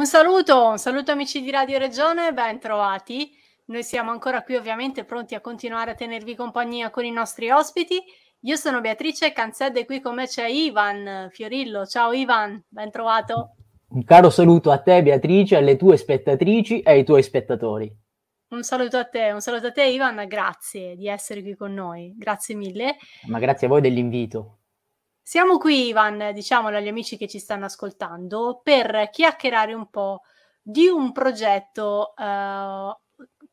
Un saluto, un saluto amici di Radio Regione, ben trovati. Noi siamo ancora qui ovviamente pronti a continuare a tenervi compagnia con i nostri ospiti. Io sono Beatrice Canzed e qui con me c'è Ivan Fiorillo. Ciao Ivan, ben trovato. Un caro saluto a te Beatrice, alle tue spettatrici e ai tuoi spettatori. Un saluto a te, un saluto a te Ivan, grazie di essere qui con noi, grazie mille. Ma grazie a voi dell'invito. Siamo qui, Ivan, diciamolo agli amici che ci stanno ascoltando, per chiacchierare un po' di un progetto eh,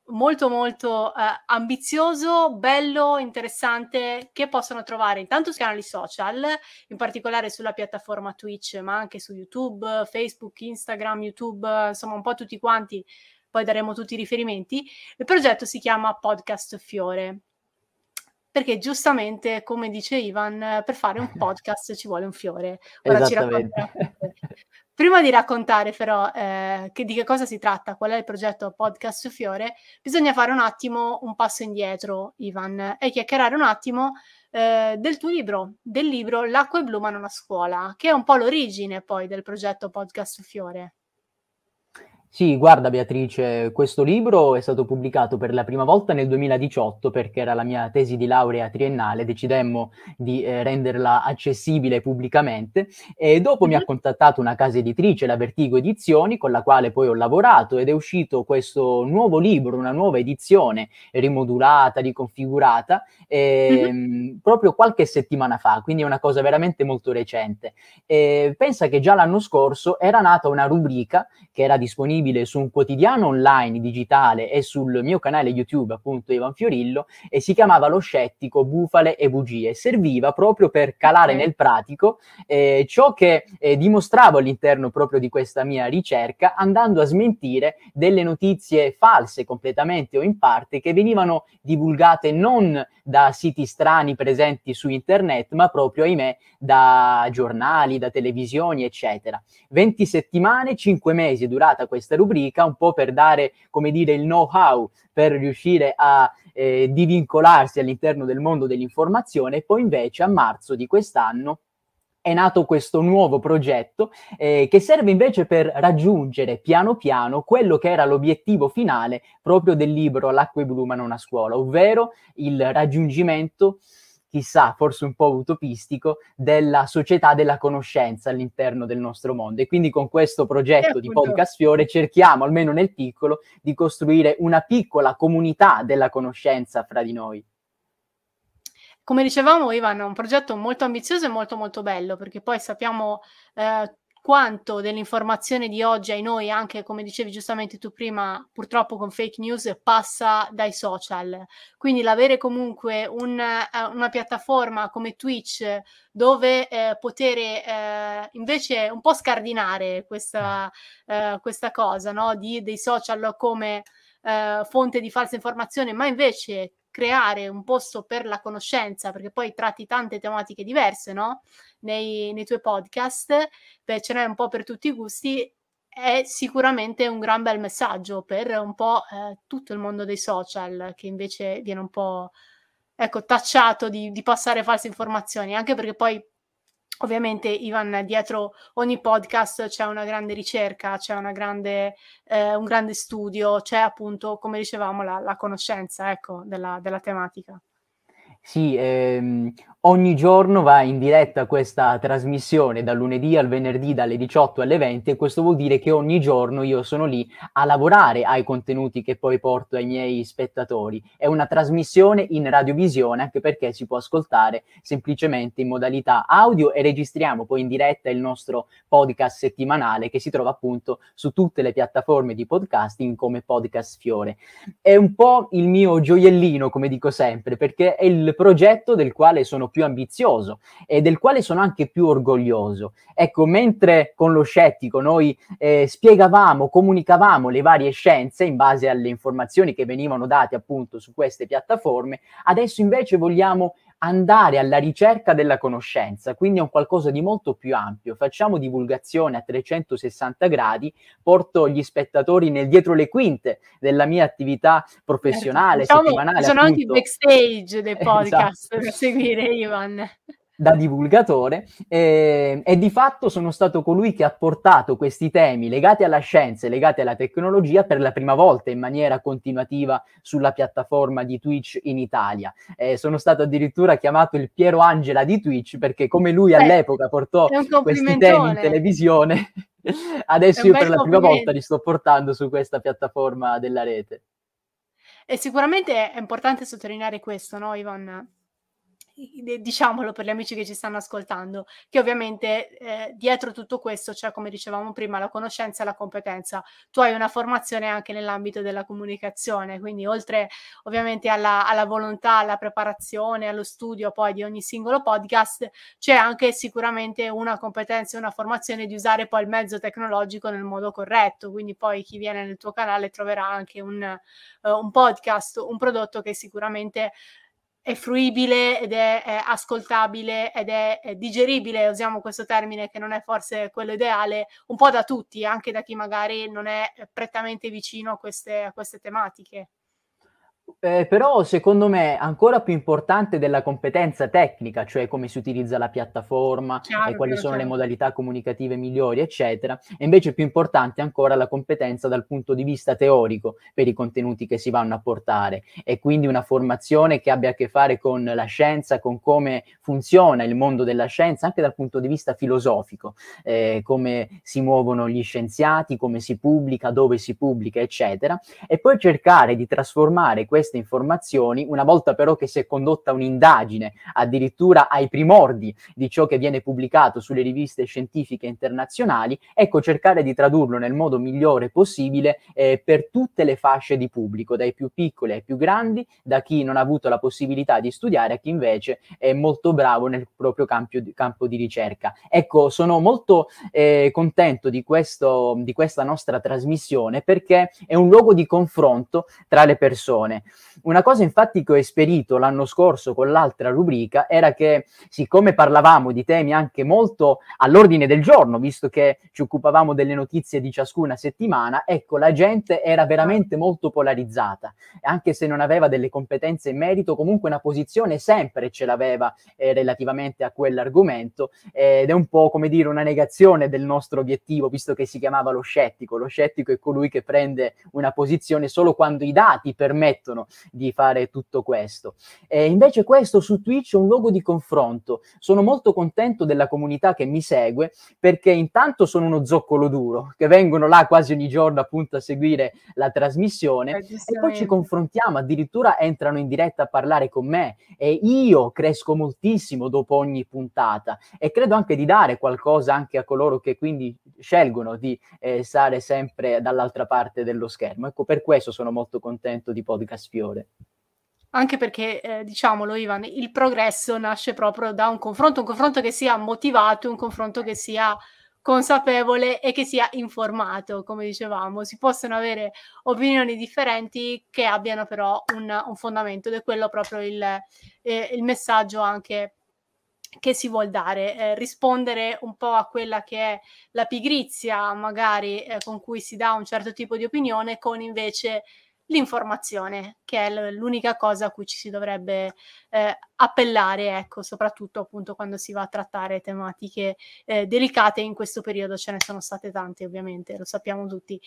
molto molto eh, ambizioso, bello, interessante, che possono trovare intanto sui canali social, in particolare sulla piattaforma Twitch, ma anche su YouTube, Facebook, Instagram, YouTube, insomma un po' tutti quanti, poi daremo tutti i riferimenti. Il progetto si chiama Podcast Fiore perché giustamente, come dice Ivan, per fare un podcast ci vuole un fiore. Ora ci racconterà. Prima di raccontare però eh, che, di che cosa si tratta, qual è il progetto Podcast su Fiore, bisogna fare un attimo un passo indietro, Ivan, e chiacchierare un attimo eh, del tuo libro, del libro L'acqua e blu ma non a scuola, che è un po' l'origine poi del progetto Podcast su Fiore. Sì, guarda Beatrice, questo libro è stato pubblicato per la prima volta nel 2018 perché era la mia tesi di laurea triennale, decidemmo di eh, renderla accessibile pubblicamente e dopo mm-hmm. mi ha mhm. contattato una casa editrice, la Vertigo Edizioni, con la quale poi ho lavorato ed è uscito questo nuovo libro, una nuova edizione rimodulata, riconfigurata, eh, mm-hmm. proprio qualche settimana fa, quindi è una cosa veramente molto recente. E, pensa che già l'anno scorso era nata una rubrica che era disponibile disponibile su un quotidiano online digitale e sul mio canale YouTube, appunto Ivan Fiorillo, e si chiamava Lo Scettico, Bufale e Bugie. Serviva proprio per calare nel pratico eh, ciò che eh, dimostravo all'interno proprio di questa mia ricerca, andando a smentire delle notizie false completamente o in parte che venivano divulgate non da siti strani presenti su internet, ma proprio, ahimè, da giornali, da televisioni, eccetera. 20 settimane, 5 mesi è durata questa questa rubrica, un po' per dare, come dire, il know-how per riuscire a eh, divincolarsi all'interno del mondo dell'informazione. Poi invece a marzo di quest'anno è nato questo nuovo progetto eh, che serve invece per raggiungere piano piano quello che era l'obiettivo finale proprio del libro L'acqua e blu ma non a scuola, ovvero il raggiungimento chissà, forse un po' utopistico, della società della conoscenza all'interno del nostro mondo. E quindi con questo progetto di Podcast Fiore cerchiamo, almeno nel piccolo, di costruire una piccola comunità della conoscenza fra di noi. Come dicevamo, Ivan, è un progetto molto ambizioso e molto molto bello, perché poi sappiamo eh, quanto dell'informazione di oggi ai noi, anche come dicevi giustamente tu prima, purtroppo con fake news, passa dai social. Quindi l'avere comunque un, eh, una piattaforma come Twitch dove eh, poter eh, invece un po' scardinare questa, eh, questa cosa no? di, dei social come eh, fonte di falsa informazione, ma invece creare un posto per la conoscenza, perché poi tratti tante tematiche diverse, no? Nei, nei tuoi podcast, beh, ce n'è un po' per tutti i gusti, è sicuramente un gran bel messaggio per un po' eh, tutto il mondo dei social, che invece viene un po' ecco, tacciato di, di, passare false informazioni, anche perché poi Ovviamente, Ivan, dietro ogni podcast c'è una grande ricerca, c'è una grande, eh, un grande studio, c'è appunto, come dicevamo, la, la conoscenza ecco, della, della tematica. Sì, ehm, ogni giorno va in diretta questa trasmissione dal lunedì al venerdì dalle 18 alle 20 e questo vuol dire che ogni giorno io sono lì a lavorare ai contenuti che poi porto ai miei spettatori. È una trasmissione in radiovisione anche perché si può ascoltare semplicemente in modalità audio e registriamo poi in diretta il nostro podcast settimanale che si trova appunto su tutte le piattaforme di podcasting come Podcast Fiore. È un po' il mio gioiellino, come dico sempre, perché è il progetto del quale sono più ambizioso e del quale sono anche più orgoglioso. Ecco, mentre con lo scettico noi eh, spiegavamo, comunicavamo le varie scienze in base alle informazioni che venivano date appunto su queste piattaforme, adesso invece vogliamo andare alla ricerca della conoscenza, quindi è un qualcosa di molto più ampio. Facciamo divulgazione a 360 gradi, porto gli spettatori nel dietro le quinte della mia attività professionale, certo. diciamo, settimanale. Sono appunto. anche i backstage dei esatto. podcast esatto. per seguire Ivan da divulgatore eh, e di fatto sono stato colui che ha portato questi temi legati alla scienza e legati alla tecnologia per la prima volta in maniera continuativa sulla piattaforma di Twitch in Italia. Eh, sono stato addirittura chiamato il Piero Angela di Twitch perché come lui all'epoca portò questi temi in televisione, adesso io per la prima volta li sto portando su questa piattaforma della rete. E sicuramente è importante sottolineare questo, no Ivan? diciamolo per gli amici che ci stanno ascoltando, che ovviamente eh, dietro tutto questo c'è, cioè, come dicevamo prima, la conoscenza e la competenza. Tu hai una formazione anche nell'ambito della comunicazione, quindi oltre ovviamente alla, alla volontà, alla preparazione, allo studio poi di ogni singolo podcast, c'è anche sicuramente una competenza e una formazione di usare poi il mezzo tecnologico nel modo corretto, quindi poi chi viene nel tuo canale troverà anche un, uh, un podcast, un prodotto che sicuramente è fruibile ed è, è ascoltabile ed è, è, digeribile, usiamo questo termine che non è forse quello ideale, un po' da tutti, anche da chi magari non è prettamente vicino a queste, a queste tematiche eh, però secondo me ancora più importante della competenza tecnica, cioè come si utilizza la piattaforma, chiaro, e quali chiaro, sono chiaro. le modalità comunicative migliori, eccetera, e invece più importante ancora la competenza dal punto di vista teorico per i contenuti che si vanno a portare e quindi una formazione che abbia a che fare con la scienza, con come funziona il mondo della scienza, anche dal punto di vista filosofico, eh, come si muovono gli scienziati, come si pubblica, dove si pubblica, eccetera, e poi cercare di trasformare questa queste informazioni, una volta però che si è condotta un'indagine addirittura ai primordi di ciò che viene pubblicato sulle riviste scientifiche internazionali, ecco cercare di tradurlo nel modo migliore possibile eh, per tutte le fasce di pubblico, dai più piccoli ai più grandi, da chi non ha avuto la possibilità di studiare a chi invece è molto bravo nel proprio campo di, campo di ricerca. Ecco, sono molto eh, contento di, questo, di questa nostra trasmissione perché è un luogo di confronto tra le persone. Una cosa infatti che ho esperito l'anno scorso con l'altra rubrica era che siccome parlavamo di temi anche molto all'ordine del giorno, visto che ci occupavamo delle notizie di ciascuna settimana, ecco, la gente era veramente molto polarizzata, anche se non aveva delle competenze in merito, comunque una posizione sempre ce l'aveva eh, relativamente a quell'argomento ed è un po' come dire una negazione del nostro obiettivo, visto che si chiamava lo scettico. Lo scettico è colui che prende una posizione solo quando i dati permettono di fare tutto questo. Eh, invece questo su Twitch è un luogo di confronto. Sono molto contento della comunità che mi segue perché intanto sono uno zoccolo duro, che vengono là quasi ogni giorno appunto a seguire la trasmissione e poi ci confrontiamo, addirittura entrano in diretta a parlare con me e io cresco moltissimo dopo ogni puntata e credo anche di dare qualcosa anche a coloro che quindi scelgono di eh, stare sempre dall'altra parte dello schermo. Ecco, per questo sono molto contento di Podcast Future fiore. Anche perché, eh, diciamolo Ivan, il progresso nasce proprio da un confronto, un confronto che sia motivato, un confronto che sia consapevole e che sia informato, come dicevamo. Si possono avere opinioni differenti che abbiano però un, un fondamento ed è quello proprio il, eh, il messaggio anche che si vuol dare, eh, rispondere un po' a quella che è la pigrizia magari eh, con cui si dà un certo tipo di opinione con invece l'informazione, che è l'unica cosa a cui ci si dovrebbe eh, appellare, ecco, soprattutto appunto quando si va a trattare tematiche eh, delicate in questo periodo ce ne sono state tante ovviamente, lo sappiamo tutti.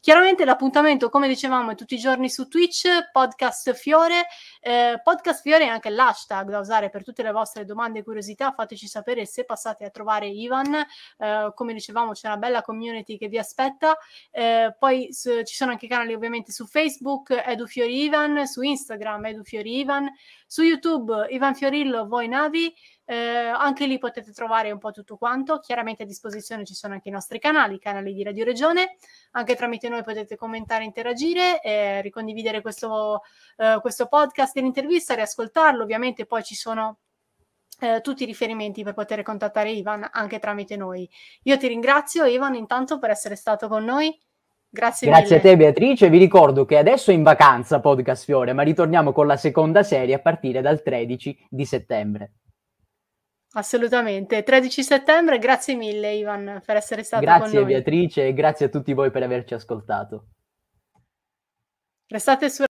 Chiaramente l'appuntamento, come dicevamo, è tutti i giorni su Twitch, podcast Fiore, eh, podcast Fiore è anche l'hashtag da usare per tutte le vostre domande e curiosità, fateci sapere se passate a trovare Ivan, eh, come dicevamo c'è una bella community che vi aspetta, eh, poi su, ci sono anche canali ovviamente su Facebook, Edu Fiori Ivan, su Instagram Edu Fiori Ivan, su YouTube Ivan Fiorillo, Voi Navi, eh, anche lì potete trovare un po' tutto quanto, chiaramente a disposizione ci sono anche i nostri canali, i canali di Radio Regione, anche tramite noi potete commentare, interagire, eh, ricondividere questo, eh, questo podcast l'intervista, riascoltarlo, ovviamente poi ci sono eh, tutti i riferimenti per poter contattare Ivan anche tramite noi. Io ti ringrazio Ivan intanto per essere stato con noi. Grazie, Grazie a te Beatrice, vi ricordo che adesso è in vacanza Podcast Fiore, ma ritorniamo con la seconda serie a partire dal 13 di settembre. Assolutamente, 13 settembre, grazie mille Ivan per essere stato grazie, con noi. Grazie Beatrice e grazie a tutti voi per averci ascoltato. Restate su